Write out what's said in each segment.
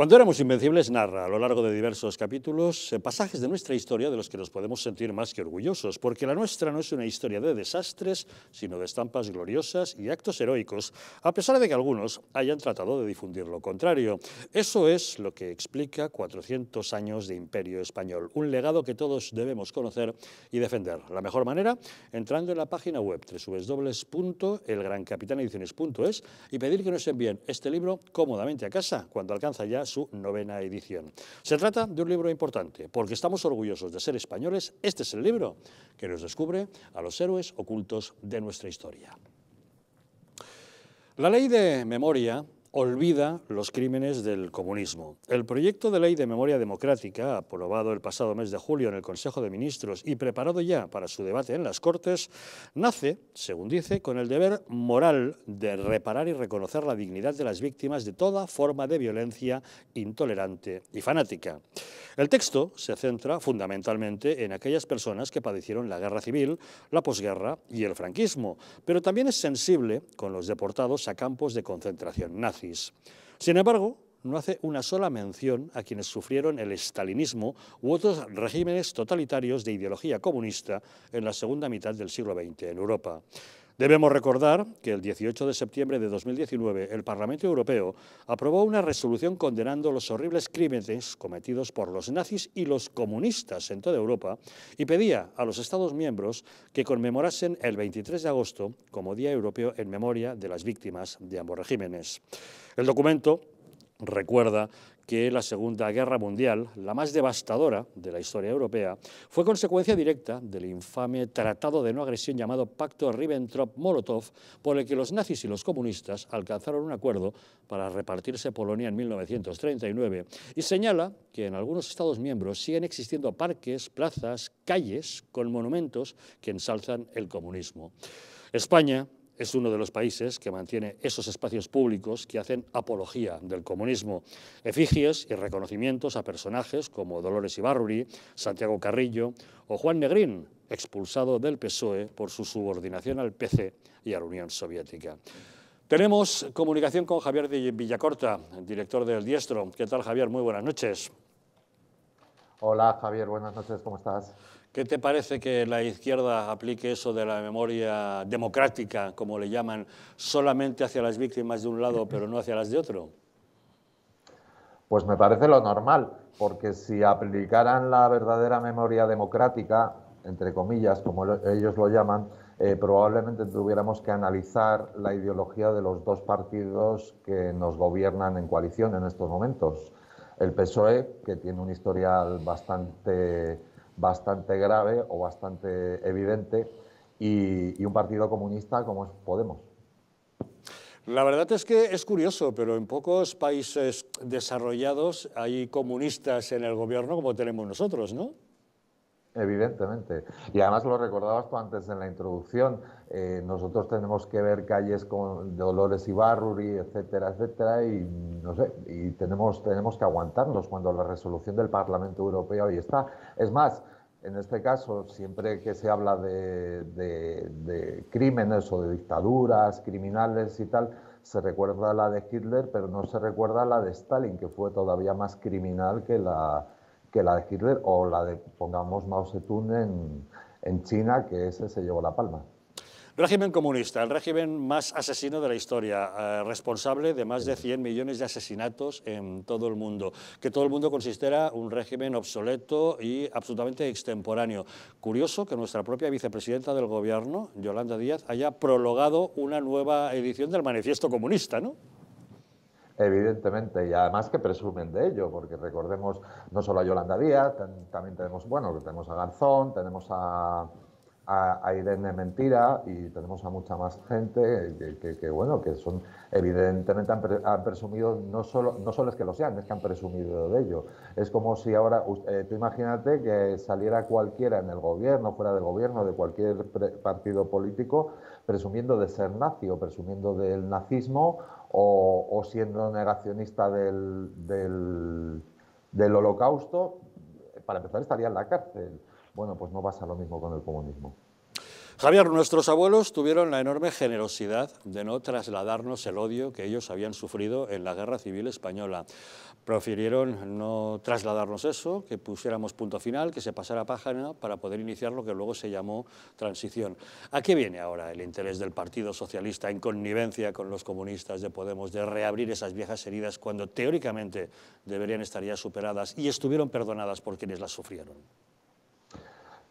Cuando éramos invencibles narra a lo largo de diversos capítulos eh, pasajes de nuestra historia de los que nos podemos sentir más que orgullosos, porque la nuestra no es una historia de desastres, sino de estampas gloriosas y actos heroicos, a pesar de que algunos hayan tratado de difundir lo contrario. Eso es lo que explica 400 años de imperio español, un legado que todos debemos conocer y defender. La mejor manera, entrando en la página web www.elgrancapitanediciones.es y pedir que nos envíen este libro cómodamente a casa cuando alcanza ya su novena edición. Se trata de un libro importante, porque estamos orgullosos de ser españoles. Este es el libro que nos descubre a los héroes ocultos de nuestra historia. La ley de memoria olvida los crímenes del comunismo. El proyecto de ley de memoria democrática, aprobado el pasado mes de julio en el Consejo de Ministros y preparado ya para su debate en las Cortes, nace, según dice, con el deber moral de reparar y reconocer la dignidad de las víctimas de toda forma de violencia intolerante y fanática. El texto se centra fundamentalmente en aquellas personas que padecieron la guerra civil, la posguerra y el franquismo, pero también es sensible con los deportados a campos de concentración nazi. Sin embargo, no hace una sola mención a quienes sufrieron el estalinismo u otros regímenes totalitarios de ideología comunista en la segunda mitad del siglo XX en Europa. Debemos recordar que el 18 de septiembre de 2019 el Parlamento Europeo aprobó una resolución condenando los horribles crímenes cometidos por los nazis y los comunistas en toda Europa y pedía a los Estados miembros que conmemorasen el 23 de agosto como Día Europeo en memoria de las víctimas de ambos regímenes. El documento recuerda que la Segunda Guerra Mundial, la más devastadora de la historia europea, fue consecuencia directa del infame Tratado de No Agresión llamado Pacto Ribbentrop-Molotov, por el que los nazis y los comunistas alcanzaron un acuerdo para repartirse Polonia en 1939, y señala que en algunos Estados miembros siguen existiendo parques, plazas, calles con monumentos que ensalzan el comunismo. España, es uno de los países que mantiene esos espacios públicos que hacen apología del comunismo, efigies y reconocimientos a personajes como Dolores Ibarruri, Santiago Carrillo o Juan Negrín, expulsado del PSOE por su subordinación al PC y a la Unión Soviética. Tenemos comunicación con Javier de Villacorta, director del Diestro. ¿Qué tal, Javier? Muy buenas noches. Hola, Javier. Buenas noches. ¿Cómo estás? ¿Qué te parece que la izquierda aplique eso de la memoria democrática, como le llaman, solamente hacia las víctimas de un lado, pero no hacia las de otro? Pues me parece lo normal, porque si aplicaran la verdadera memoria democrática, entre comillas, como ellos lo llaman, eh, probablemente tuviéramos que analizar la ideología de los dos partidos que nos gobiernan en coalición en estos momentos. El PSOE, que tiene un historial bastante bastante grave o bastante evidente y, un partido comunista como es Podemos. La verdad es que es curioso, pero en pocos países desarrollados hay comunistas en el gobierno como tenemos nosotros, ¿no? Evidentemente. Y además lo recordabas tú antes en la introducción. Eh, nosotros tenemos que ver calles con Dolores y Barruri, etcétera, etcétera, y no sé, y tenemos, tenemos que aguantarnos cuando la resolución del Parlamento Europeo ahí está. Es más, en este caso, siempre que se habla de, de, de crímenes o de dictaduras, criminales y tal, se recuerda la de Hitler, pero no se recuerda la de Stalin, que fue todavía más criminal que la que la de Hitler o la de, pongamos, Mao Zedong en, China, que ese se llevó la palma. Régimen comunista, el régimen más asesino de la historia, eh, responsable de más de 100 millones de asesinatos en todo el mundo, que todo el mundo considera un régimen obsoleto y absolutamente extemporáneo. Curioso que nuestra propia vicepresidenta del gobierno, Yolanda Díaz, haya prologado una nueva edición del Manifiesto Comunista, ¿no? evidentemente, y además que presumen de ello, porque recordemos no solo a Yolanda Díaz, también tenemos, bueno, tenemos a Garzón, tenemos a, Irene Mentira y tenemos a mucha más gente que, bueno, que son, evidentemente han, presumido, no solo, no solo es que lo sean, es que han presumido de ello. Es como si ahora, eh, tú imagínate que saliera cualquiera en el gobierno, fuera del gobierno, de cualquier partido político, presumiendo de ser nazi presumiendo del nazismo o, o siendo negacionista del, del, del holocausto, para empezar estaría en la cárcel. Bueno, pues no pasa lo mismo con el comunismo. Javier, nuestros abuelos tuvieron la enorme generosidad de no trasladarnos el odio que ellos habían sufrido en la Guerra Civil Española. Prefirieron no trasladarnos eso, que pusiéramos punto final, que se pasara página para poder iniciar lo que luego se llamó transición. ¿A qué viene ahora el interés del Partido Socialista en connivencia con los comunistas de Podemos de reabrir esas viejas heridas cuando teóricamente deberían estar ya superadas y estuvieron perdonadas por quienes las sufrieron?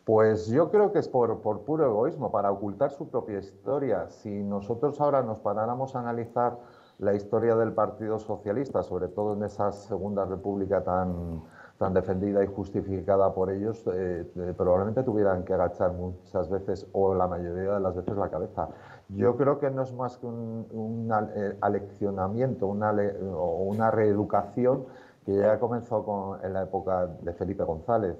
Pues yo creo que es por, por, puro egoísmo, para ocultar su propia historia. Si nosotros ahora nos paráramos a analizar la historia del Partido Socialista, sobre todo en esa Segunda República tan, tan defendida y justificada por ellos, eh, eh, probablemente tuvieran que agachar muchas veces o la mayoría de las veces la cabeza. Yo creo que no es más que un, eh, aleccionamiento una, o una reeducación que ya comenzó con, en la época de Felipe González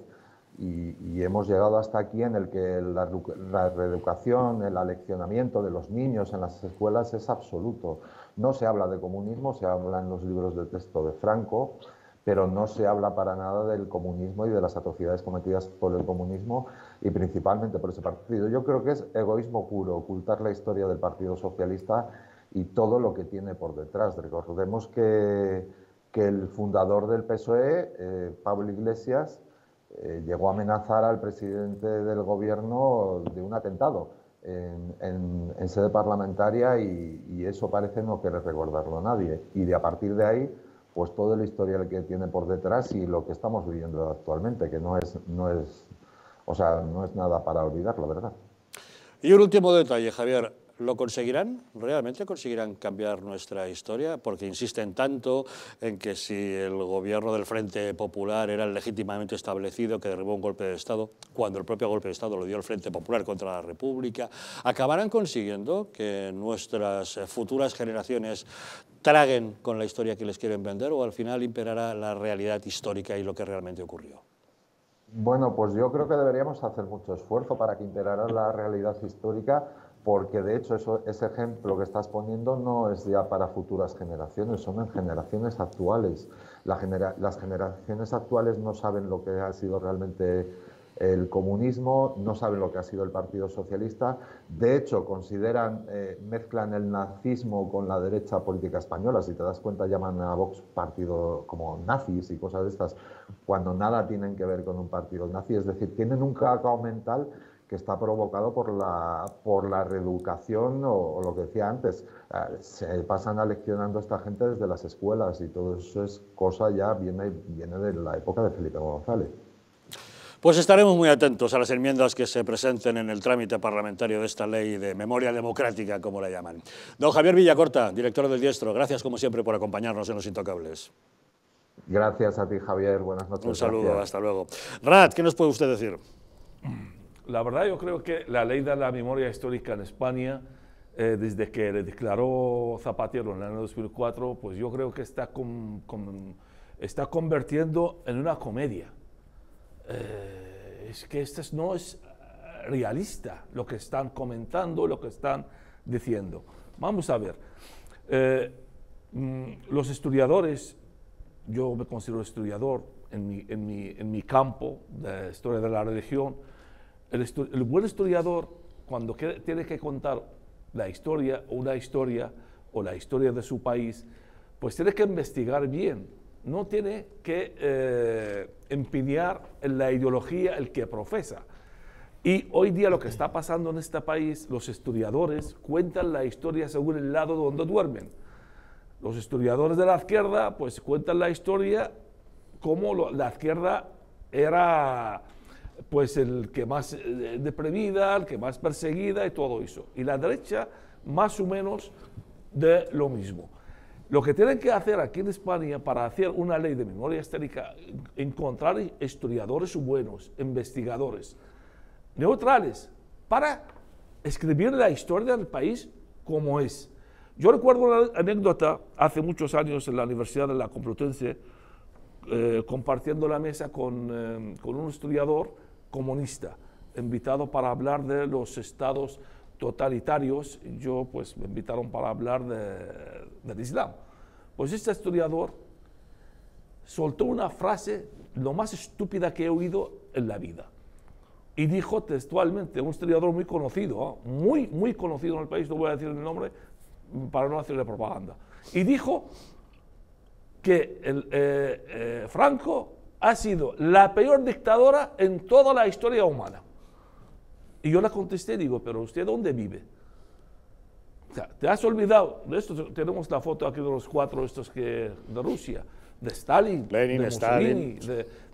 y, hemos llegado hasta aquí en el que la, reeducación, el aleccionamiento de los niños en las escuelas es absoluto. No se habla de comunismo, se habla en los libros de texto de Franco, pero no se habla para nada del comunismo y de las atrocidades cometidas por el comunismo y principalmente por ese partido. Yo creo que es egoísmo puro, ocultar la historia del Partido Socialista y todo lo que tiene por detrás. Recordemos que, que el fundador del PSOE, eh, Pablo Iglesias, eh, llegó a amenazar al presidente del gobierno de un atentado en, sede parlamentaria y, eso parece no querer recordarlo a nadie. Y de a partir de ahí, pues todo el historial que tiene por detrás y lo que estamos viviendo actualmente, que no es, no es, o sea, no es nada para olvidar, la verdad. Y un último detalle, Javier. ¿Lo conseguirán? ¿Realmente conseguirán cambiar nuestra historia? Porque insisten tanto en que si el gobierno del Frente Popular era legítimamente establecido, que derribó un golpe de Estado, cuando el propio golpe de Estado lo dio el Frente Popular contra la República, ¿acabarán consiguiendo que nuestras futuras generaciones traguen con la historia que les quieren vender o al final imperará la realidad histórica y lo que realmente ocurrió? Bueno, pues yo creo que deberíamos hacer mucho esfuerzo para que imperara la realidad histórica porque de hecho eso, ese ejemplo que estás poniendo no es ya para futuras generaciones, son en generaciones actuales. las generaciones actuales no saben lo que ha sido realmente el comunismo, no saben lo que ha sido el Partido Socialista, de hecho consideran, eh, mezclan el nazismo con la derecha política española, si te das cuenta llaman a Vox partido como nazis y cosas de estas, cuando nada tienen que ver con un partido nazi, es decir, tienen un cacao mental que está provocado por la, por la reeducación o, lo que decía antes. Ah, se pasan aleccionando a esta gente desde las escuelas y todo eso es cosa ya, viene, viene de la época de Felipe González. Pues estaremos muy atentos a las enmiendas que se presenten en el trámite parlamentario de esta ley de memoria democrática, como la llaman. Don Javier Villacorta, director del Diestro, gracias como siempre por acompañarnos en Los Intocables. Gracias a ti, Javier. Buenas noches. Un saludo, hasta luego. Rad, ¿qué nos puede usted decir? la verdad yo creo que la ley de la memoria histórica en España, eh, desde que le declaró Zapatero en el año 2004, pues yo creo que está, está convirtiendo en una comedia. Eh, es que esto no es realista lo que están comentando, lo que están diciendo. Vamos a ver. Eh, mm, los historiadores, yo me considero estudiador en mi, en mi campo de historia de la religión, el, buen estudiador, cuando tiene que contar la historia una historia o la historia de su país, pues tiene que investigar bien. No tiene que eh, en la ideología el que profesa. Y hoy día lo que está pasando en este país, los historiadores cuentan la historia según el lado donde duermen. Los historiadores de la izquierda, pues cuentan la historia como la izquierda era pues el que más eh, deprimida, el que más perseguida y todo eso. Y la derecha más o menos de lo mismo. Lo que tienen que hacer aquí en España para hacer una ley de memoria histórica, encontrar historiadores buenos, investigadores, neutrales, para escribir la historia del país como es. Yo recuerdo una anécdota hace muchos años en la Universidad de la Complutense, eh, compartiendo la mesa con, eh, con un historiador comunista, invitado para hablar de los estados totalitarios, yo pues me invitaron para hablar del Islam. Pues este historiador soltó una frase lo más estúpida que he oído en la vida. Y dijo textualmente, un historiador muy conocido, ¿eh? muy, muy conocido en el país, no voy a decir el nombre para no hacerle propaganda. Y dijo que el, eh, eh, Franco ha sido la peor dictadora en toda la historia humana. Y yo le contesté, digo, pero usted dónde vive? O sea, te has olvidado, de esto tenemos la foto aquí de los cuatro estos que de Rusia, de Stalin, de Mussolini,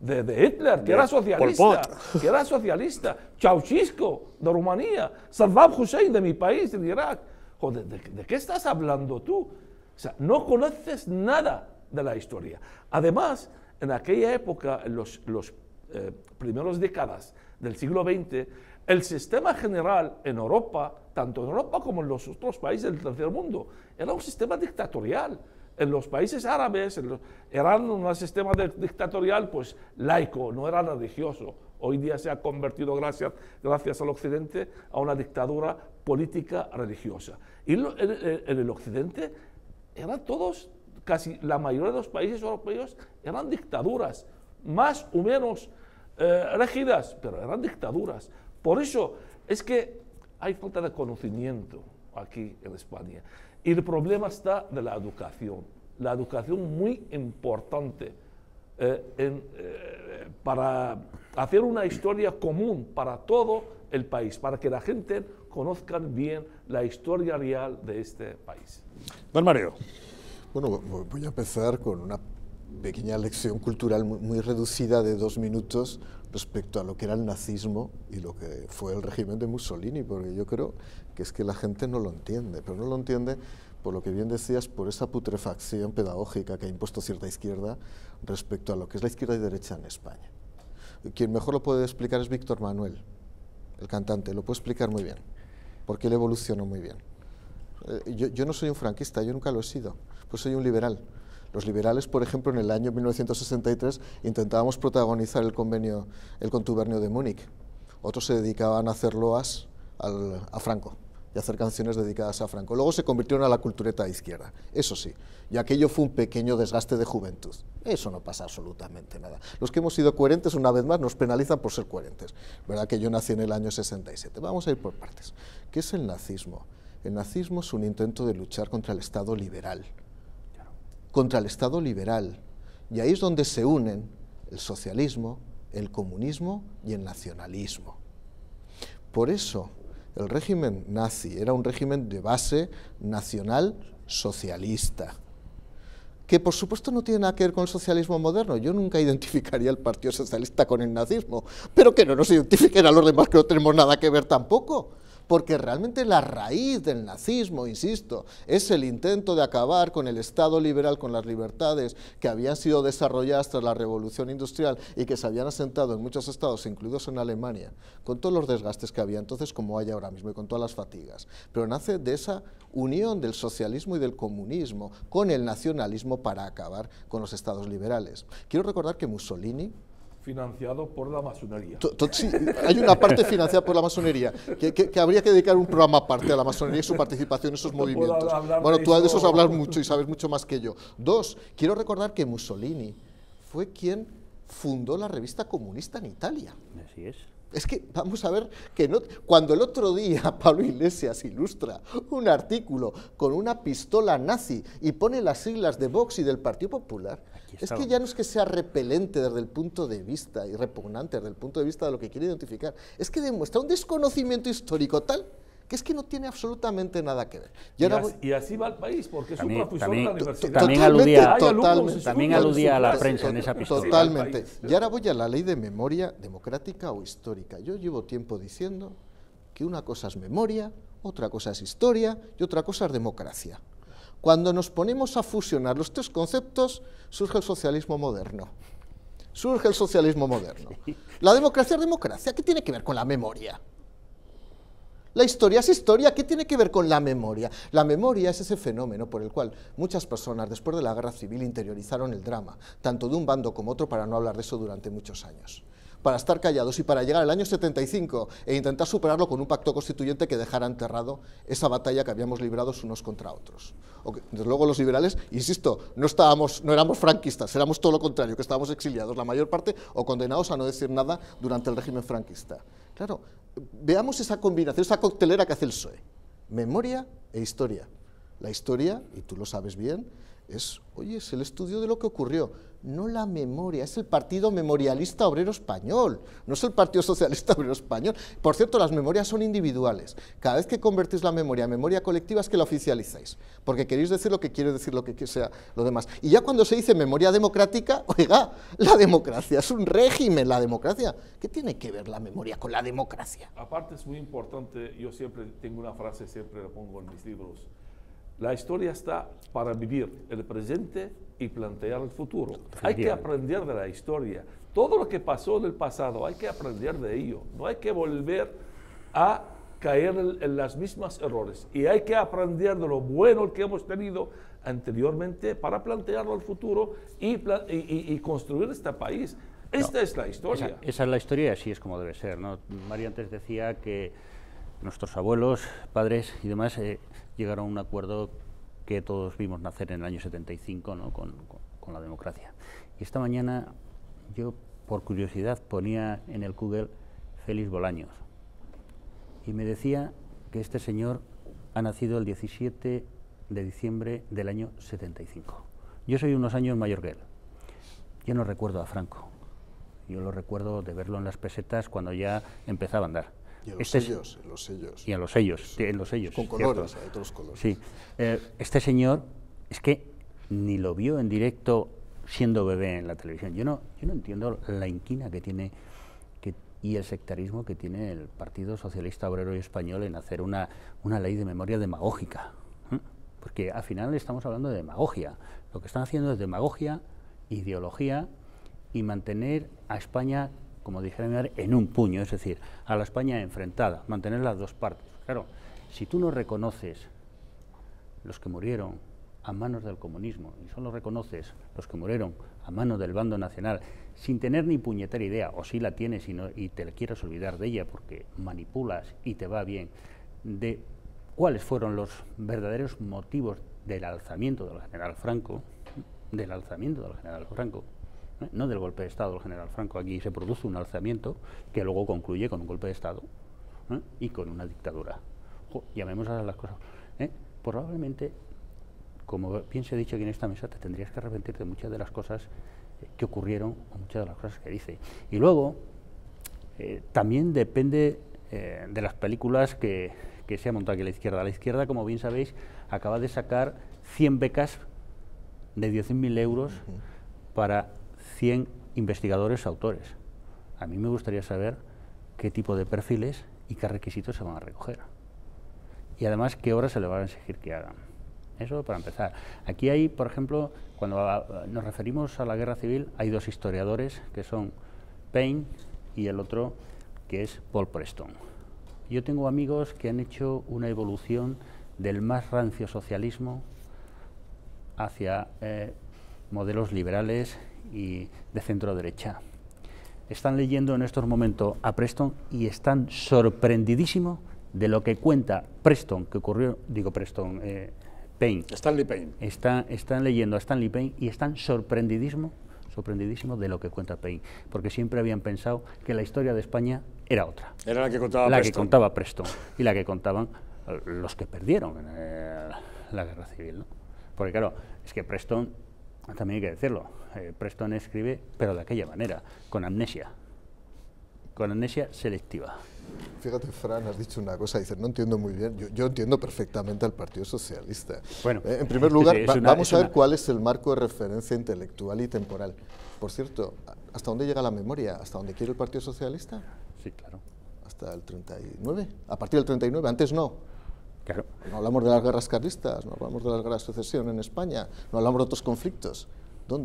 De, de, Hitler, que era socialista, que era socialista, Ceausescu de Rumanía, Saddam Hussein de mi país, de Irak. ¿de, qué estás hablando tú? O sea, no conoces nada de la historia. Además, en aquella época, en los, los eh, primeros décadas del siglo XX, el sistema general en Europa, tanto en Europa como en los otros países del tercer mundo, era un sistema dictatorial. En los países árabes eran un sistema dictatorial pues laico, no era religioso. Hoy día se ha convertido, gracias, gracias al Occidente, a una dictadura política religiosa. Y en, en el Occidente eran todos casi la mayoría de los países europeos eran dictaduras, más o menos eh, regidas, pero eran dictaduras. Por eso es que hay falta de conocimiento aquí en España. Y el problema está de la educación. La educación muy importante eh, eh, para hacer una historia común para todo el país, para que la gente conozca bien la historia real de este país. Don Mario. Bueno, voy a empezar con una pequeña lección cultural muy, reducida de dos minutos respecto a lo que era el nazismo y lo que fue el régimen de Mussolini, porque yo creo que es que la gente no lo entiende, pero no lo entiende por lo que bien decías, por esa putrefacción pedagógica que ha impuesto cierta izquierda respecto a lo que es la izquierda y derecha en España. Quien mejor lo puede explicar es Víctor Manuel, el cantante, lo puede explicar muy bien, porque él evolucionó muy bien. Eh, yo no soy un franquista, yo nunca lo he sido pues soy un liberal. Los liberales, por ejemplo, en el año 1963 intentábamos protagonizar el convenio, el contubernio de Múnich. Otros se dedicaban a hacer loas a Franco y hacer canciones dedicadas a Franco. Luego se convirtieron a la cultureta de izquierda, eso sí, y aquello fue un pequeño desgaste de juventud. Eso no pasa absolutamente nada. Los que hemos sido coherentes, una vez más, nos penalizan por ser coherentes. ¿Verdad que yo nací en el año 67? Vamos a ir por partes. ¿Qué es el nazismo? El nazismo es un intento de luchar contra el Estado liberal, contra el Estado liberal. Y ahí es donde se unen el socialismo, el comunismo y el nacionalismo. Por eso, el régimen nazi era un régimen de base nacional socialista, que por supuesto no tiene nada que ver con el socialismo moderno. Yo nunca identificaría el Partido Socialista con el nazismo, pero que no nos identifiquen a los demás que no tenemos nada que ver tampoco porque realmente la raíz del nazismo, insisto, es el intento de acabar con el Estado liberal, con las libertades que habían sido desarrolladas tras la Revolución Industrial y que se habían asentado en muchos estados, incluidos en Alemania, con todos los desgastes que había entonces como hay ahora mismo y con todas las fatigas. Pero nace de esa unión del socialismo y del comunismo con el nacionalismo para acabar con los estados liberales. Quiero recordar que Mussolini, financiado por la masonería. hay una parte financiada por la masonería, que, habría que dedicar un programa aparte a la masonería y su participación en esos movimientos. Bueno, tú de esos hablas mucho y sabes mucho más que yo. Dos, quiero recordar que Mussolini fue quien fundó la revista comunista en Italia. Así es. Es que vamos a ver que no, cuando el otro día Pablo Iglesias ilustra un artículo con una pistola nazi y pone las siglas de Vox y del Partido Popular, es que ya no es que sea repelente desde el punto de vista y repugnante desde el punto de vista de lo que quiere identificar, es que demuestra un desconocimiento histórico tal que es que no tiene absolutamente nada que ver. y, así va el país, porque es un profesor la universidad. También aludía, a la prensa en esa pistola. Totalmente. y ahora voy a la ley de memoria democrática o histórica. Yo llevo tiempo diciendo que una cosa es memoria, otra cosa es historia y otra cosa es democracia. Cuando nos ponemos a fusionar los tres conceptos, surge el socialismo moderno. Surge el socialismo moderno. La democracia es democracia. ¿Qué tiene que ver con la memoria? La historia es historia. ¿Qué tiene que ver con la memoria? La memoria es ese fenómeno por el cual muchas personas después de la guerra civil interiorizaron el drama, tanto de un bando como otro, para no hablar de eso durante muchos años para estar callados y para llegar al año 75 e intentar superarlo con un pacto constituyente que dejara enterrado esa batalla que habíamos librado unos contra otros. Desde luego los liberales, insisto, no, estábamos, no éramos franquistas, éramos todo lo contrario, que estábamos exiliados la mayor parte o condenados a no decir nada durante el régimen franquista. Claro, veamos esa combinación, esa coctelera que hace el PSOE. Memoria e historia. La historia, y tú lo sabes bien, es, oye, es el estudio de lo que ocurrió no la memoria, es el Partido Memorialista Obrero Español, no es el Partido Socialista Obrero Español. Por cierto, las memorias son individuales. Cada vez que convertís la memoria en memoria colectiva es que la oficializáis, porque queréis decir lo que quiere decir lo que sea lo demás. Y ya cuando se dice memoria democrática, oiga, la democracia es un régimen, la democracia. ¿Qué tiene que ver la memoria con la democracia? Aparte es muy importante, yo siempre tengo una frase, siempre la pongo en mis libros, la historia está para vivir el presente y plantear el futuro. Hay que aprender de la historia. Todo lo que pasó en el pasado, hay que aprender de ello. No hay que volver a caer en, los las mismas errores. Y hay que aprender de lo bueno que hemos tenido anteriormente para plantearlo al futuro y, y, construir este país. Esta es la historia. Esa, es la historia y así es como debe ser. María antes decía que nuestros abuelos, padres y demás eh, llegaron a un acuerdo que todos vimos nacer en el año 75 con, con, la democracia. Y esta mañana yo, por curiosidad, ponía en el Google Félix Bolaños y me decía que este señor ha nacido el 17 de diciembre del año 75. Yo soy unos años mayor que él. Yo no recuerdo a Franco. Yo lo recuerdo de verlo en las pesetas cuando ya empezaba a andar y en los este sellos, los sellos. Y en los sellos, en los sellos. Con colores, de todos los colores. Sí. Eh, este señor es que ni lo vio en directo siendo bebé en la televisión. Yo no, yo no entiendo la inquina que tiene y el sectarismo que tiene el Partido Socialista Obrero y Español en hacer una, una ley de memoria demagógica. ¿eh? Porque al final estamos hablando de demagogia. Lo que están haciendo es demagogia, ideología y mantener a España como dije en un puño, es decir, a la España enfrentada, mantener las dos partes. Claro, si tú no reconoces los que murieron a manos del comunismo y solo reconoces los que murieron a manos del bando nacional sin tener ni puñetera idea, o si la tienes y, y te quieres olvidar de ella porque manipulas y te va bien, de cuáles fueron los verdaderos motivos del alzamiento del general Franco, del alzamiento del general Franco, no del golpe de Estado del general Franco. Aquí se produce un alzamiento que luego concluye con un golpe de Estado ¿eh? y con una dictadura. llamemos a las cosas. ¿eh? Probablemente, como bien se ha dicho aquí en esta mesa, te tendrías que arrepentir de muchas de las cosas que ocurrieron o muchas de las cosas que dice. Y luego, eh, también depende de las películas que, se ha montado aquí la izquierda. La izquierda, como bien sabéis, acaba de sacar 100 becas de 10.000 euros para 100 investigadores autores. A mí me gustaría saber qué tipo de perfiles y qué requisitos se van a recoger. Y además, qué obras se le van a exigir que hagan. Eso para empezar. Aquí hay, por ejemplo, cuando ah, nos referimos a la guerra civil, hay dos historiadores que son Payne y el otro que es Paul Preston. Yo tengo amigos que han hecho una evolución del más rancio socialismo hacia eh, modelos liberales y de centro derecha. Están leyendo en estos momentos a Preston y están sorprendidísimos de lo que cuenta Preston, que ocurrió, digo Preston, eh, Payne. Stanley Payne. Está, están leyendo a Stanley Payne y están sorprendidísimos sorprendidísimo de lo que cuenta Payne, porque siempre habían pensado que la historia de España era otra. Era la que contaba la que contaba Preston y la que contaban eh, los que perdieron en, eh, la guerra civil. ¿no? Porque claro, es que Preston también hay que decirlo, eh, Preston escribe, pero de aquella manera, con amnesia, con amnesia selectiva. Fíjate, Fran, has dicho una cosa, dices, no entiendo muy bien, yo, entiendo perfectamente al Partido Socialista. Bueno, eh, en primer lugar, vamos a ver cuál es el marco de referencia intelectual y temporal. Por cierto, ¿hasta dónde llega la memoria? ¿Hasta dónde quiere el Partido Socialista? Sí, claro. ¿Hasta el 39? ¿A partir del 39? Antes no. No hablamos de las guerras carlistas, no hablamos de las guerras de sucesión en España, no hablamos de otros conflictos.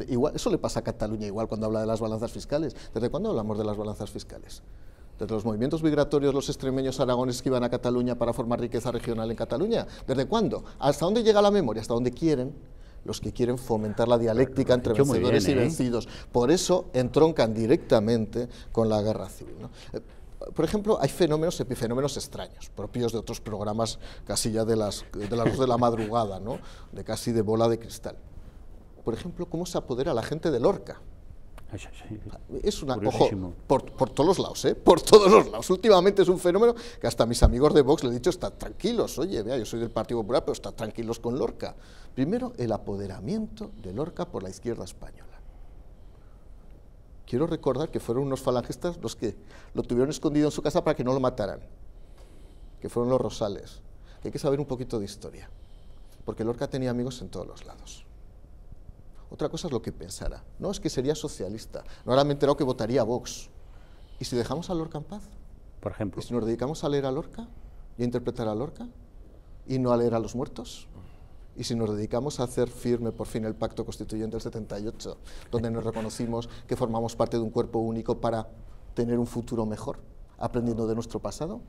Igual, eso le pasa a Cataluña igual cuando habla de las balanzas fiscales. ¿Desde cuándo hablamos de las balanzas fiscales? desde los movimientos migratorios los extremeños aragoneses que iban a Cataluña para formar riqueza regional en Cataluña. ¿Desde cuándo? ¿Hasta dónde llega la memoria? ¿Hasta dónde quieren? los que quieren fomentar la dialéctica entre vencedores y ¿eh? vencidos. Por eso entroncan directamente con la guerra civil. Eh, por ejemplo, hay fenómenos, epifenómenos extraños, propios de otros programas casi ya de las, de las de la madrugada, ¿no? de casi de bola de cristal. Por ejemplo, cómo se apodera la gente de Lorca. Es un acojo por, todos los lados, ¿eh? Por todos los lados. Últimamente es un fenómeno que hasta mis amigos de Vox le he dicho, están tranquilos, oye, vea, yo soy del Partido Popular, pero están tranquilos con Lorca. Primero, el apoderamiento de Lorca por la izquierda española. Quiero recordar que fueron unos falangistas los que lo tuvieron escondido en su casa para que no lo mataran, que fueron los Rosales. Hay que saber un poquito de historia, porque Lorca tenía amigos en todos los lados. Otra cosa es lo que pensara. No, es que sería socialista. No, ahora me que votaría Vox. ¿Y si dejamos a Lorca en paz? Por ejemplo. ¿Y si nos dedicamos a leer a Lorca y a interpretar a Lorca y no a leer a los muertos? y si nos dedicamos a hacer firme por fin el pacto constituyente del 78, donde nos reconocimos que formamos parte de un cuerpo único para tener un futuro mejor, aprendiendo de nuestro pasado,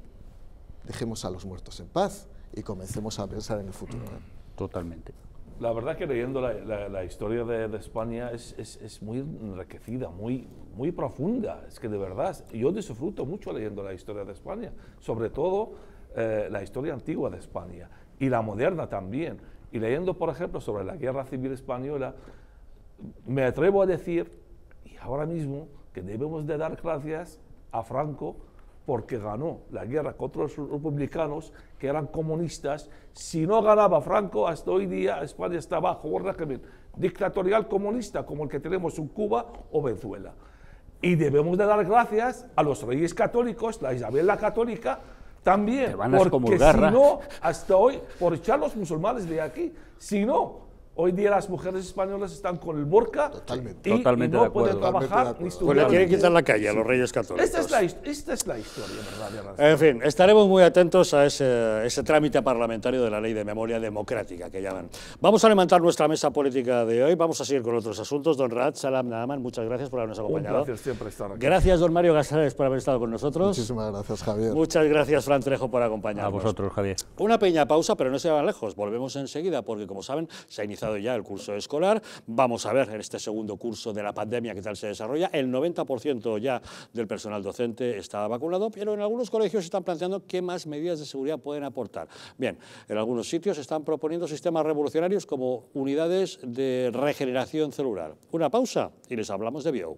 dejemos a los muertos en paz y comencemos a pensar en el futuro. ¿eh? Totalmente. La verdad que leyendo la, historia de, España es, es, es, muy enriquecida, muy, muy profunda. Es que de verdad, yo disfruto mucho leyendo la historia de España, sobre todo eh, la historia antigua de España y la moderna también. Y leyendo, por ejemplo, sobre la guerra civil española, me atrevo a decir, y ahora mismo, que debemos de dar gracias a Franco porque ganó la guerra contra los republicanos, que eran comunistas. Si no ganaba Franco, hasta hoy día España está bajo un régimen dictatorial comunista como el que tenemos en Cuba o Venezuela. Y debemos de dar gracias a los reyes católicos, la Isabel la católica, también, porque si no, hasta hoy, por echar los musulmanes de aquí, si no, Hoy día las mujeres españolas están con el burka totalmente, y, totalmente no pueden trabajar ni estudiar. quieren quitar la calle a los reyes católicos. Esta es la, historia, En fin, estaremos muy atentos a ese, trámite parlamentario de la ley de memoria democrática que llaman. Vamos a levantar nuestra mesa política de hoy, vamos a seguir con otros asuntos. Don Rad Salam Naaman, muchas gracias por habernos acompañado. Gracias siempre estar aquí. Gracias, don Mario Gasares, por haber estado con nosotros. Muchísimas gracias, Javier. Muchas gracias, Fran Trejo, por acompañarnos. A vosotros, Javier. Una pequeña pausa, pero no se va lejos. Volvemos enseguida, porque como saben, se ha iniciado ya el curso escolar. Vamos a ver en este segundo curso de la pandemia qué tal se desarrolla. El 90% ya del personal docente está vacunado, pero en algunos colegios están planteando qué más medidas de seguridad pueden aportar. Bien, en algunos sitios están proponiendo sistemas revolucionarios como unidades de regeneración celular. Una pausa y les hablamos de Bio.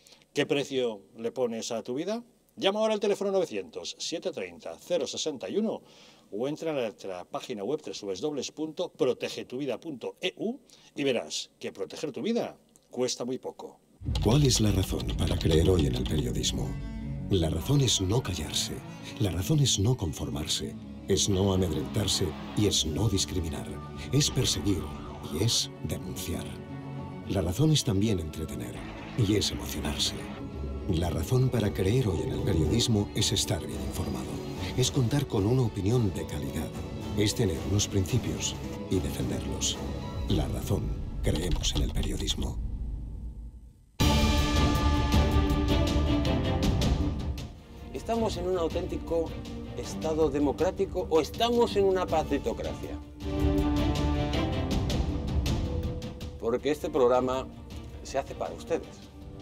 ¿Qué precio le pones a tu vida? Llama ahora al teléfono 900-730-061 o entra a nuestra página web www.protegetuvida.eu y verás que proteger tu vida cuesta muy poco. ¿Cuál es la razón para creer hoy en el periodismo? La razón es no callarse, la razón es no conformarse, es no amedrentarse y es no discriminar, es perseguir y es denunciar. La razón es también entretener y es emocionarse. La razón para creer hoy en el periodismo es estar bien informado, es contar con una opinión de calidad, es tener unos principios y defenderlos. La razón, creemos en el periodismo. ¿Estamos en un auténtico Estado democrático o estamos en una pacitocracia, Porque este programa se hace para ustedes.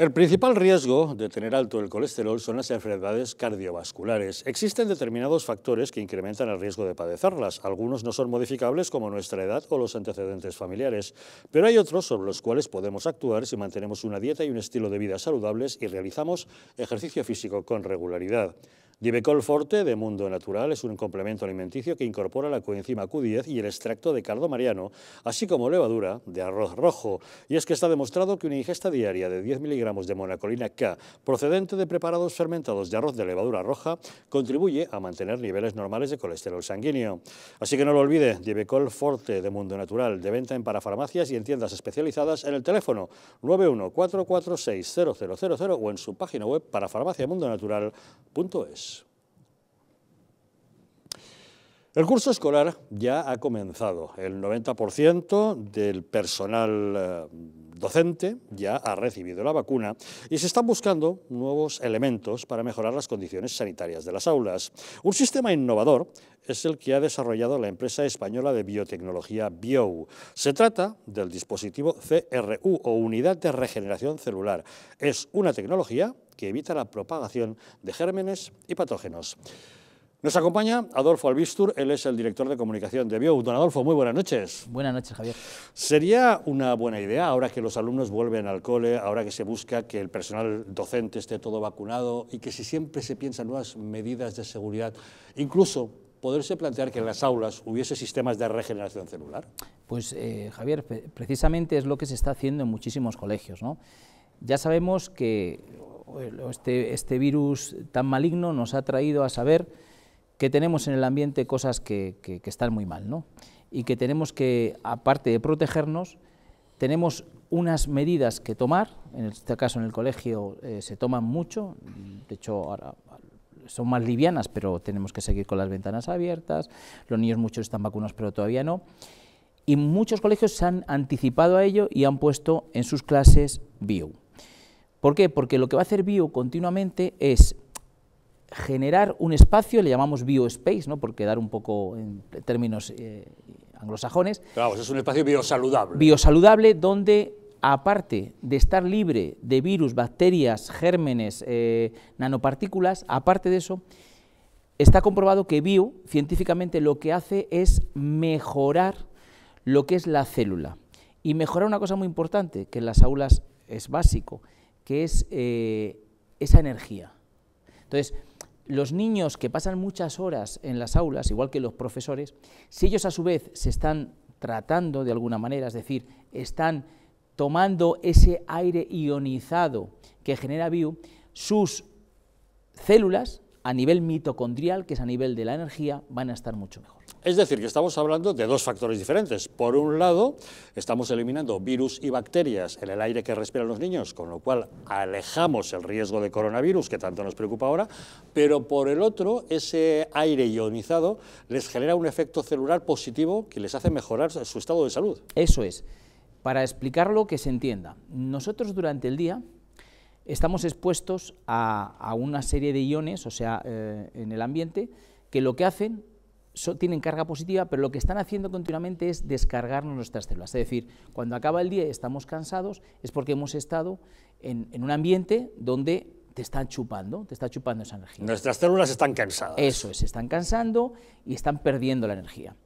El principal riesgo de tener alto el colesterol son las enfermedades cardiovasculares. Existen determinados factores que incrementan el riesgo de padecerlas. Algunos no son modificables como nuestra edad o los antecedentes familiares, pero hay otros sobre los cuales podemos actuar si mantenemos una dieta y un estilo de vida saludables y realizamos ejercicio físico con regularidad. Divecol Forte de Mundo Natural es un complemento alimenticio que incorpora la coenzima Q10 y el extracto de cardo mariano, así como levadura de arroz rojo. Y es que está demostrado que una ingesta diaria de 10 miligramos de monacolina K procedente de preparados fermentados de arroz de levadura roja contribuye a mantener niveles normales de colesterol sanguíneo. Así que no lo olvide, Divecol Forte de Mundo Natural, de venta en parafarmacias y en tiendas especializadas en el teléfono 914460000 o en su página web parafarmaciamundonatural.es. El curso escolar ya ha comenzado. El 90% del personal eh, docente ya ha recibido la vacuna y se están buscando nuevos elementos para mejorar las condiciones sanitarias de las aulas. Un sistema innovador es el que ha desarrollado la empresa española de biotecnología BIO. Se trata del dispositivo CRU o Unidad de Regeneración Celular. Es una tecnología que evita la propagación de gérmenes y patógenos. Nos acompaña Adolfo Albistur, él es el director de comunicación de BIO. Don Adolfo, muy buenas noches. Buenas noches, Javier. ¿Sería una buena idea, ahora que los alumnos vuelven al cole, ahora que se busca que el personal docente esté todo vacunado y que si siempre se piensan nuevas medidas de seguridad, incluso poderse plantear que en las aulas hubiese sistemas de regeneración celular? Pues, eh, Javier, precisamente es lo que se está haciendo en muchísimos colegios. Ya sabemos que este, este virus tan maligno nos ha traído a saber que tenemos en el ambiente cosas que, están muy mal, ¿no? Y que tenemos que, aparte de protegernos, tenemos unas medidas que tomar, en este caso en el colegio eh, se toman mucho, de hecho ahora son más livianas, pero tenemos que seguir con las ventanas abiertas, los niños muchos están vacunados, pero todavía no, y muchos colegios se han anticipado a ello y han puesto en sus clases BIO. ¿Por qué? Porque lo que va a hacer BIO continuamente es generar un espacio, le llamamos bioespace, ¿no? por quedar un poco en términos eh, anglosajones. Claro, es un espacio biosaludable. Biosaludable donde, aparte de estar libre de virus, bacterias, gérmenes, eh, nanopartículas, aparte de eso, está comprobado que bio, científicamente, lo que hace es mejorar lo que es la célula. Y mejorar una cosa muy importante, que en las aulas es básico, que es eh, esa energía. Entonces, los niños que pasan muchas horas en las aulas, igual que los profesores, si ellos a su vez se están tratando de alguna manera, es decir, están tomando ese aire ionizado que genera Biu, sus células a nivel mitocondrial, que es a nivel de la energía, van a estar mucho mejor. Es decir, que estamos hablando de dos factores diferentes. Por un lado, estamos eliminando virus y bacterias en el aire que respiran los niños, con lo cual alejamos el riesgo de coronavirus, que tanto nos preocupa ahora, pero por el otro, ese aire ionizado les genera un efecto celular positivo que les hace mejorar su estado de salud. Eso es. Para explicarlo, que se entienda. Nosotros durante el día estamos expuestos a, una serie de iones, o sea, eh, en el ambiente, que lo que hacen tienen carga positiva, pero lo que están haciendo continuamente es descargarnos nuestras células. Es decir, cuando acaba el día y estamos cansados es porque hemos estado en, un ambiente donde te están chupando, te está chupando esa energía. Nuestras células están cansadas. Eso es, están cansando y están perdiendo la energía.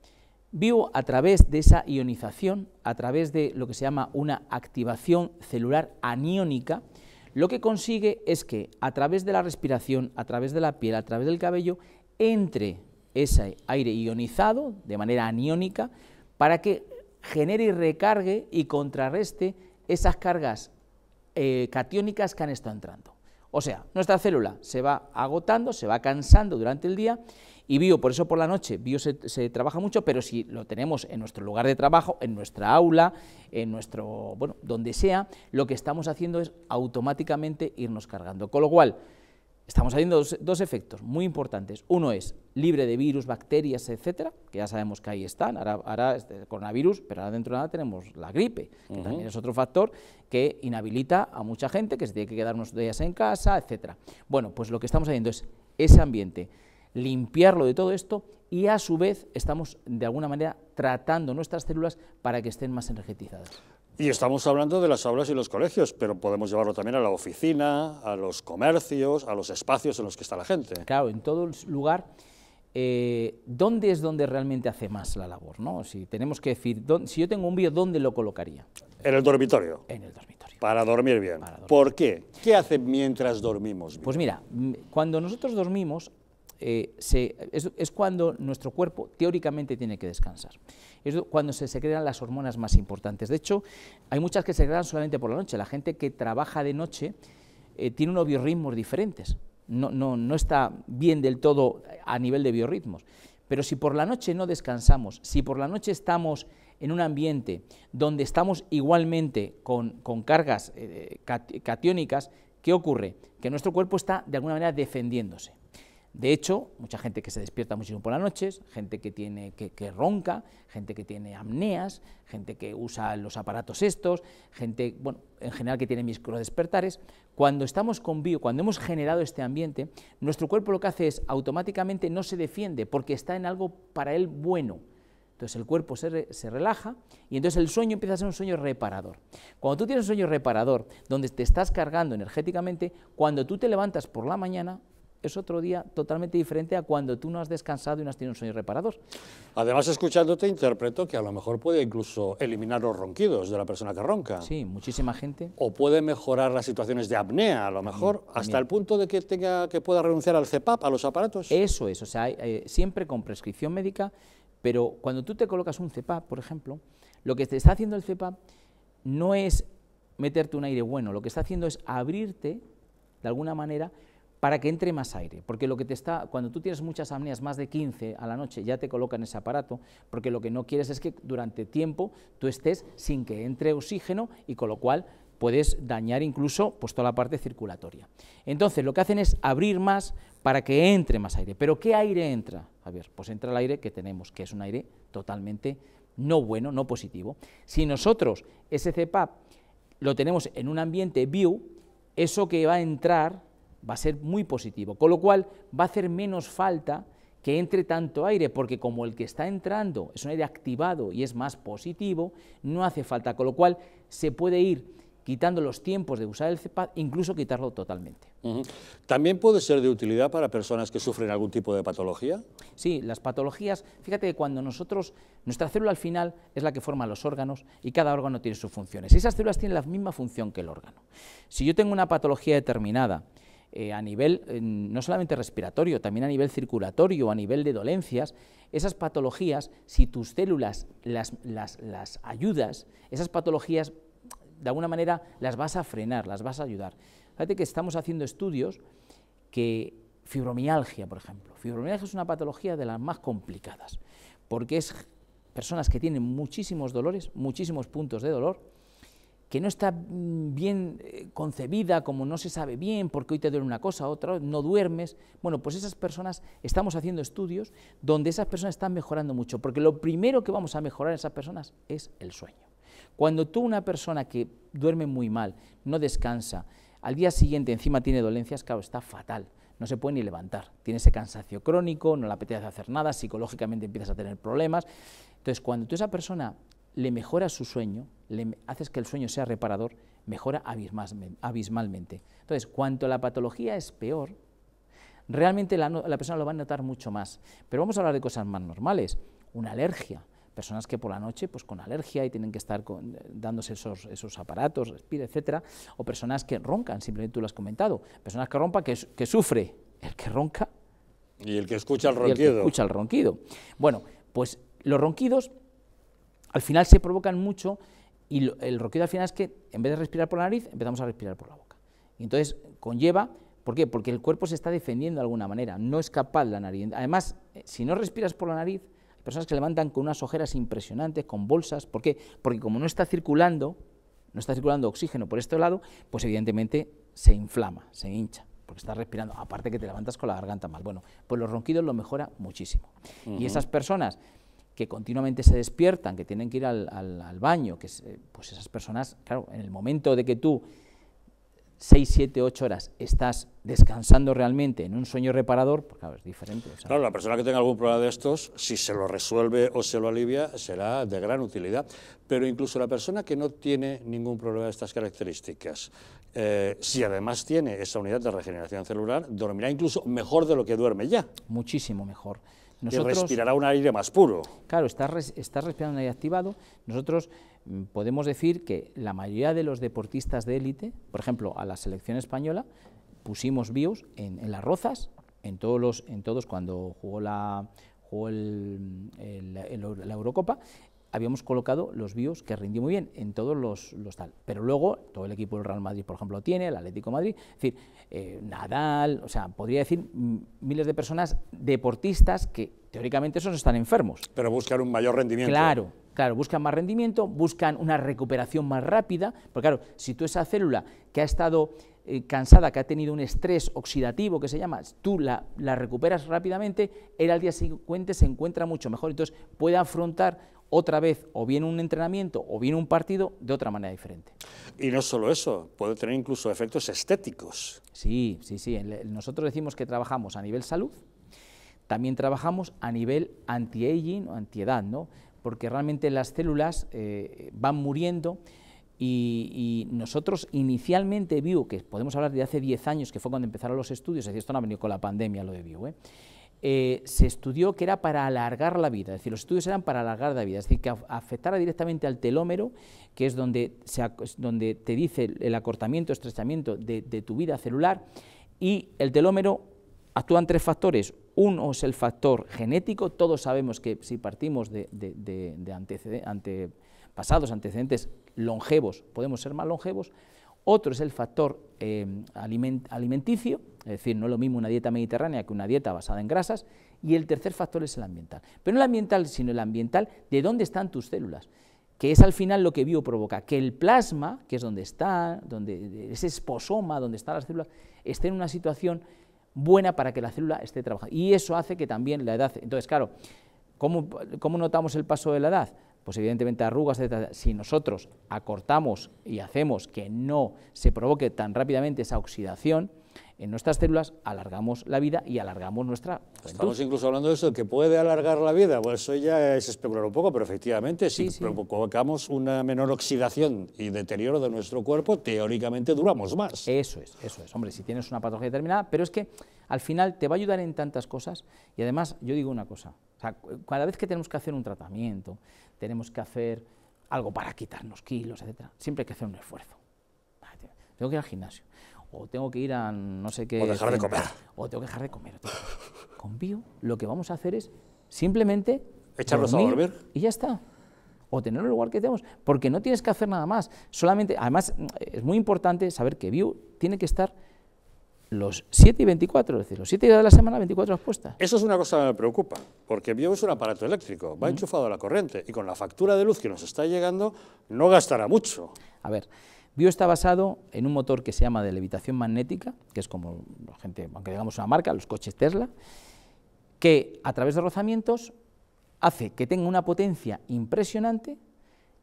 Vivo a través de esa ionización, a través de lo que se llama una activación celular aniónica, lo que consigue es que a través de la respiración, a través de la piel, a través del cabello, entre ese aire ionizado de manera aniónica para que genere y recargue y contrarreste esas cargas cationicas eh, catiónicas que han estado entrando. O sea, nuestra célula se va agotando, se va cansando durante el día y bio, por eso por la noche, bio se, se, trabaja mucho, pero si lo tenemos en nuestro lugar de trabajo, en nuestra aula, en nuestro, bueno, donde sea, lo que estamos haciendo es automáticamente irnos cargando. Con lo cual, estamos haciendo dos, efectos muy importantes. Uno es libre de virus, bacterias, etcétera, que ya sabemos que ahí están, ahora, ahora coronavirus, pero ahora dentro de nada tenemos la gripe, que también es otro factor que inhabilita a mucha gente que se tiene que quedar unos días en casa, etcétera. Bueno, pues lo que estamos haciendo es ese ambiente, limpiarlo de todo esto y a su vez estamos de alguna manera tratando nuestras células para que estén más energetizadas. Y estamos hablando de las aulas y los colegios, pero podemos llevarlo también a la oficina, a los comercios, a los espacios en los que está la gente. Claro, en todo lugar, eh, ¿dónde es donde realmente hace más la labor? ¿no? Si tenemos que decir, si yo tengo un bio, ¿dónde lo colocaría? En el dormitorio. En el dormitorio. Para dormir bien. ¿Por qué? ¿Qué hace mientras dormimos? Pues mira, mm, cuando nosotros dormimos eh, es, cuando nuestro cuerpo teóricamente tiene que descansar. Es cuando se secretan las hormonas más importantes. De hecho, hay muchas que se secretan solamente por la noche. La gente que trabaja de noche eh, tiene unos biorritmos diferentes. No, no, no está bien del todo a nivel de biorritmos. Pero si por la noche no descansamos, si por la noche estamos en un ambiente donde estamos igualmente con, cargas eh, cationicas, catiónicas, ¿qué ocurre? Que nuestro cuerpo está de alguna manera defendiéndose. De hecho, mucha gente que se despierta muchísimo por las noches, gente que, tiene, que, ronca, gente que tiene amneas, gente que usa los aparatos estos, gente, en general que tiene microdespertares, cuando estamos con bio, cuando hemos generado este ambiente, nuestro cuerpo lo que hace es automáticamente no se defiende porque está en algo para él bueno. Entonces el cuerpo se, relaja y entonces el sueño empieza a ser un sueño reparador. Cuando tú tienes un sueño reparador, donde te estás cargando energéticamente, cuando tú te levantas por la mañana, es otro día totalmente diferente a cuando tú no has descansado y no has tenido un sueño reparador. Además, escuchándote, interpreto que a lo mejor puede incluso eliminar los ronquidos de la persona que ronca. Sí, muchísima gente. O puede mejorar las situaciones de apnea, a lo mejor, hasta el punto de que, tenga, que pueda renunciar al CEPAP, a los aparatos. Eso es, o sea, eh, siempre con prescripción médica, pero cuando tú te colocas un CEPAP, por ejemplo, lo que te está haciendo el CEPAP no es meterte un aire bueno, lo que está haciendo es abrirte, de alguna manera, para que entre más aire, porque lo que te está, cuando tú tienes muchas apneas, más de 15 a la noche, ya te colocan ese aparato, porque lo que no quieres es que durante tiempo tú estés sin que entre oxígeno y con lo cual puedes dañar incluso pues, toda la parte circulatoria. Entonces, lo que hacen es abrir más para que entre más aire. ¿Pero qué aire entra? A ver, pues entra el aire que tenemos, que es un aire totalmente no bueno, no positivo. Si nosotros ese CPAP lo tenemos en un ambiente view, eso que va a entrar va a ser muy positivo, con lo cual va a hacer menos falta que entre tanto aire, porque como el que está entrando es un aire activado y es más positivo, no hace falta, con lo cual se puede ir quitando los tiempos de usar el CEPAD, incluso quitarlo totalmente. ¿También puede ser de utilidad para personas que sufren algún tipo de patología? Sí, las patologías, fíjate que cuando nosotros, nuestra célula al final es la que forma los órganos y cada órgano tiene sus funciones. Esas células tienen la misma función que el órgano. Si yo tengo una patología determinada eh, a nivel eh, no solamente respiratorio, también a nivel circulatorio, a nivel de dolencias, esas patologías, si tus células las, las, las ayudas, esas patologías de alguna manera las vas a frenar, las vas a ayudar. Fíjate que estamos haciendo estudios que fibromialgia, por ejemplo. Fibromialgia es una patología de las más complicadas, porque es personas que tienen muchísimos dolores, muchísimos puntos de dolor, que no está mm, bien eh, concebida, como no se sabe bien, porque hoy te duele una cosa, otra, no duermes. Bueno, pues esas personas, estamos haciendo estudios donde esas personas están mejorando mucho, porque lo primero que vamos a mejorar en esas personas es el sueño. Cuando tú una persona que duerme muy mal, no descansa, al día siguiente encima tiene dolencias, claro, está fatal, no se puede ni levantar, tiene ese cansancio crónico, no la apetece hacer nada, psicológicamente empiezas a tener problemas. Entonces, cuando tú esa persona le mejora su sueño, le haces que el sueño sea reparador, mejora abismalmente. Entonces, cuanto la patología es peor, realmente la, persona lo va a notar mucho más. Pero vamos a hablar de cosas más normales. Una alergia. Personas que por la noche, pues con alergia y tienen que estar con, eh, dándose esos, aparatos, respira, etcétera, o personas que roncan, simplemente tú lo has comentado, personas que rompan, que, que sufre el que ronca. Y el que escucha el Y el que escucha el ronquido. Bueno, pues los ronquidos al final se provocan mucho y el ronquido al final es que en vez de respirar por la nariz, empezamos a respirar por la boca. Y entonces conlleva, ¿por qué? Porque el cuerpo se está defendiendo de alguna manera, no es capaz la nariz. Además, eh, si no respiras por la nariz, hay personas que levantan con unas ojeras impresionantes, con bolsas, ¿por qué? Porque como no está circulando, no está circulando oxígeno por este lado, pues evidentemente se inflama, se hincha porque estás respirando, aparte que te levantas con la garganta mal. Bueno, pues los ronquidos lo mejora muchísimo. Y esas personas que continuamente se despiertan, que tienen que ir al, baño, que eh, pues esas personas, claro, en el momento de que tú seis, siete, ocho horas estás descansando realmente en un sueño reparador, pues claro, es diferente. Claro, la persona que tenga algún problema de estos, si se lo resuelve o se lo alivia, será de gran utilidad. Pero incluso la persona que no tiene ningún problema de estas características, eh, si además tiene esa unidad de regeneración celular, dormirá incluso mejor de lo que duerme ya. Muchísimo mejor. Nosotros, respirará un aire más puro. Claro, está respirando un aire activado. Nosotros mm, podemos decir que la mayoría de los deportistas de élite, por ejemplo, a la selección española, pusimos bios en, las rozas, en todos, los, en todos cuando jugó la, jugó el, la Eurocopa, habíamos colocado los bios que rindió muy bien en todos los, tal. Pero luego, todo el equipo del Real Madrid, por ejemplo, lo tiene, el Atlético Madrid, es decir, eh, Nadal, o sea, podría decir miles de personas deportistas que teóricamente esos están enfermos. Pero buscan un mayor rendimiento. Claro, Claro, buscan más rendimiento, buscan una recuperación más rápida, porque claro, si tú esa célula que ha estado eh, cansada, que ha tenido un estrés oxidativo, que se llama, tú la, la recuperas rápidamente, él al día siguiente se encuentra mucho mejor, entonces puede afrontar otra vez o bien un entrenamiento o bien un partido de otra manera diferente. Y no solo eso, puede tener incluso efectos estéticos. Sí, sí, sí. Nosotros decimos que trabajamos a nivel salud, también trabajamos a nivel anti-aging o antiedad, ¿no? porque realmente las células eh, van muriendo. Y, nosotros inicialmente vio que podemos hablar de hace 10 años, que fue cuando empezaron los estudios, es decir, esto no ha venido con la pandemia lo de View, ¿eh? Eh, se estudió que era para alargar la vida, es decir, los estudios eran para alargar la vida, es decir, que afectara directamente al telómero, que es donde, donde te dice el acortamiento, estrechamiento de, tu vida celular, y el telómero actúan tres factores. Uno es el factor genético, todos sabemos que si partimos de, antecedentes, antepasados, antecedentes longevos, podemos ser más longevos, otro es el factor em, alimenticio, es decir, no es lo mismo una dieta mediterránea que una dieta basada en grasas. Y el tercer factor es el ambiental. Pero no el ambiental, sino el ambiental de dónde están tus células que es al final lo que provoca que el plasma, que es donde está, donde ese esposoma, donde están las células, esté en una situación buena para que la célula esté trabajando. Y eso hace que también la edad... Entonces, claro, cómo notamos el paso de la edad? pues evidentemente arrugas, etc. Si nosotros acortamos y hacemos que no se provoque tan rápidamente esa oxidación, en nuestras células, alargamos la vida y alargamos nuestra Estamos incluso hablando de eso, que puede alargar la vida. Bueno, eso ya es especular un poco, pero efectivamente, sí, si provocamos una menor oxidación y deterioro de nuestro cuerpo, teóricamente duramos más. Eso es, eso es. Hombre, si tienes una patología determinada, pero es que al final te va a ayudar en tantas cosas. Y además, yo digo una cosa, o sea, cada vez que tenemos que hacer un tratamiento, tenemos que hacer algo para quitarnos kilos, etc., siempre hay que hacer un esfuerzo. Tengo que ir al gimnasio o tengo que ir a no sé qué... O dejar de comer. O tengo que dejar de comer. Con bio lo que vamos a hacer es simplemente... Echarlos a dormir. Y ya está. O tener el lugar que tenemos. Porque no tienes que hacer nada más. Solamente, además, es muy importante saber que View tiene que estar los 7 y 24, es decir, los 7 días de la semana, 24 horas puestas. Eso es una cosa que me preocupa, porque Bio es un aparato eléctrico, va enchufado a la corriente y con la factura de luz que nos está llegando no gastará mucho. A ver, Bio está basado en un motor que se llama de levitación magnética, que es como la gente, aunque digamos una marca, los coches Tesla, que a través de rozamientos hace que tenga una potencia impresionante,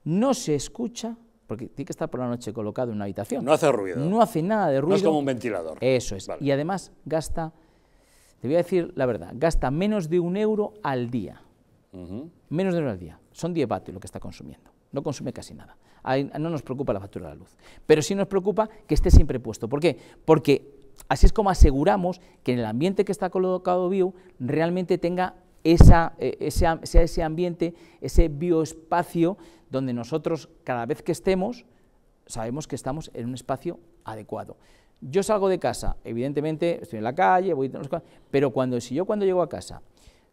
no se escucha, porque tiene que estar por la noche colocado en una habitación. No hace ruido. No hace nada de ruido. es como un ventilador. Eso es. Y además gasta, te voy a decir la verdad, gasta menos de un euro al día. Menos de un euro al día. Son 10 vatios lo que está consumiendo no consume casi nada. no nos preocupa la factura de la luz, pero sí nos preocupa que esté siempre puesto. ¿Por qué? Porque así es como aseguramos que en el ambiente que está colocado Bio realmente tenga eh, ese, ambiente, ese bioespacio donde nosotros cada vez que estemos sabemos que estamos en un espacio adecuado. Yo salgo de casa, evidentemente estoy en la calle, voy pero cuando si yo cuando llego a casa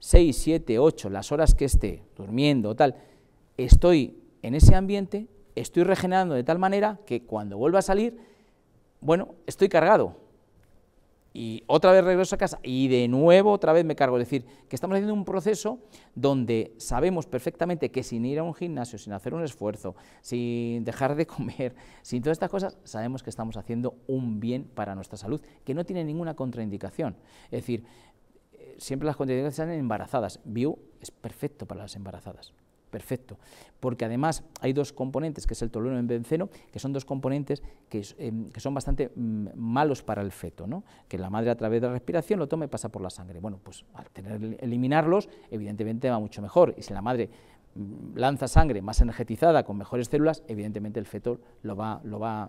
6, 7, 8, las horas que esté durmiendo tal, estoy en ese ambiente estoy regenerando de tal manera que cuando vuelva a salir, bueno, estoy cargado. Y otra vez regreso a casa y de nuevo otra vez me cargo. Es decir, que estamos haciendo un proceso donde sabemos perfectamente que sin ir a un gimnasio, sin hacer un esfuerzo, sin dejar de comer, sin todas estas cosas, sabemos que estamos haciendo un bien para nuestra salud, que no tiene ninguna contraindicación. Es decir, eh, siempre las contraindicaciones están embarazadas. View es perfecto para las embarazadas perfecto. Porque además hay dos componentes, que es el tolueno y el benceno, que son dos componentes que, em, son bastante mm, malos para el feto, ¿no? que la madre a través de la respiración lo toma y pasa por la sangre. Bueno, pues al tener, eliminarlos, evidentemente va mucho mejor. Y si la madre lanza sangre más energetizada, con mejores células, evidentemente el feto lo va, lo va,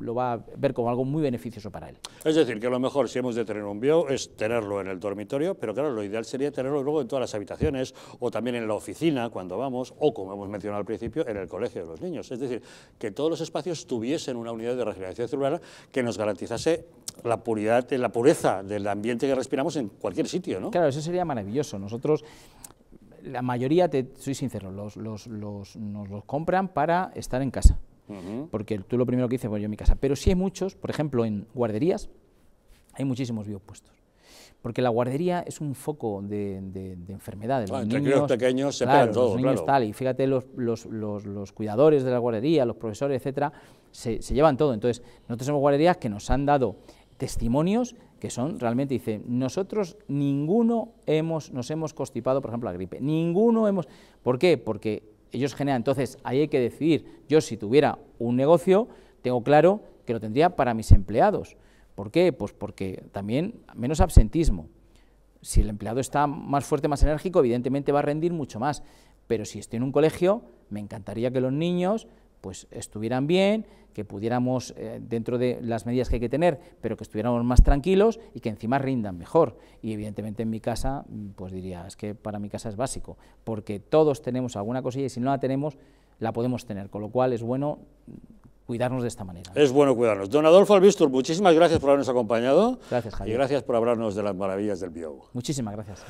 lo va a ver como algo muy beneficioso para él. Es decir, que lo mejor si hemos de tener un bio es tenerlo en el dormitorio, pero claro, lo ideal sería tenerlo luego en todas las habitaciones o también en la oficina cuando vamos o, como hemos mencionado al principio, en el colegio de los niños. Es decir, que todos los espacios tuviesen una unidad de regeneración celular que nos garantizase la puridad, la pureza del ambiente que respiramos en cualquier sitio, ¿no? Claro, eso sería maravilloso. Nosotros la mayoría, te soy sincero, los, los, los, nos los compran para estar en casa. Porque tú lo primero que dices, bueno, yo en mi casa. Pero sí hay muchos, por ejemplo, en guarderías, hay muchísimos biopuestos. Porque la guardería es un foco de, de, de enfermedades. Ah, niños, pequeños se claro, todo, Los niños tal, y fíjate, los, los, los, los, cuidadores de la guardería, los profesores, etcétera, se, se llevan todo. Entonces, nosotros somos guarderías que nos han dado testimonios que son realmente, dice, nosotros ninguno hemos, nos hemos constipado, por ejemplo, la gripe, ninguno hemos, ¿por qué? Porque ellos generan, entonces ahí hay que decidir, yo si tuviera un negocio, tengo claro que lo tendría para mis empleados, ¿por qué? Pues porque también menos absentismo, si el empleado está más fuerte, más enérgico, evidentemente va a rendir mucho más, pero si estoy en un colegio, me encantaría que los niños pues estuvieran bien, que pudiéramos, eh, dentro de las medidas que hay que tener, pero que estuviéramos más tranquilos y que encima rindan mejor. Y evidentemente en mi casa, mm, pues diría, es que para mi casa es básico, porque todos tenemos alguna cosilla y si no la tenemos, la podemos tener, con lo cual es bueno cuidarnos de esta manera. Es bueno cuidarnos. Don Adolfo Albistur, muchísimas gracias por habernos acompañado. Gracias, Javier. Y gracias por hablarnos de las maravillas del bio. Muchísimas gracias.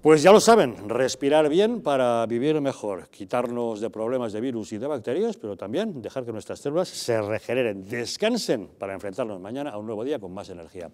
Pues ya lo saben, respirar bien para vivir mejor, quitarnos de problemas de virus y de bacterias, pero también dejar que nuestras células se regeneren, descansen para enfrentarnos mañana a un nuevo día con más energía.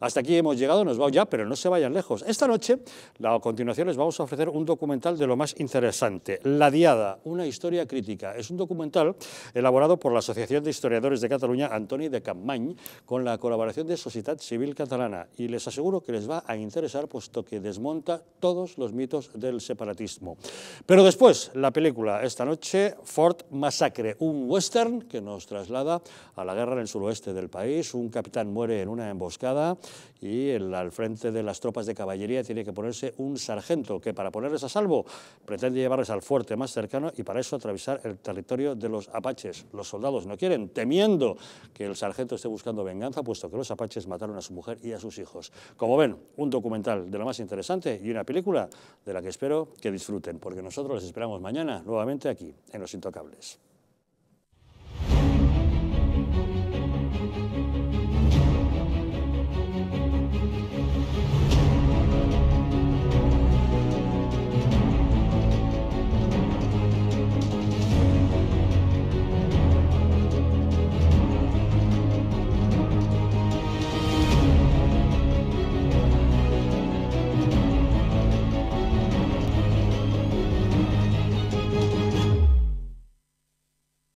Hasta aquí hemos llegado, nos vamos ya, pero no se vayan lejos. Esta noche, a continuación, les vamos a ofrecer un documental de lo más interesante, La Diada, una historia crítica. Es un documental elaborado por la Asociación de Historiadores de Cataluña, Antoni de Campmany, con la colaboración de Sociedad Civil Catalana. Y les aseguro que les va a interesar, puesto que desmonta todos los mitos del separatismo. Pero después, la película esta noche, ...Ford masacre un western que nos traslada a la guerra en el suroeste del país, un capitán muere en una emboscada y al frente de las tropas de caballería tiene que ponerse un sargento que para ponerles a salvo pretende llevarles al fuerte más cercano y para eso atravesar el territorio de los apaches. Los soldados no quieren, temiendo que el sargento esté buscando venganza, puesto que los apaches mataron a su mujer y a sus hijos. Como ven, un documental de lo más interesante y una película de la que espero que disfruten, porque nosotros les esperamos mañana nuevamente aquí, en Los Intocables.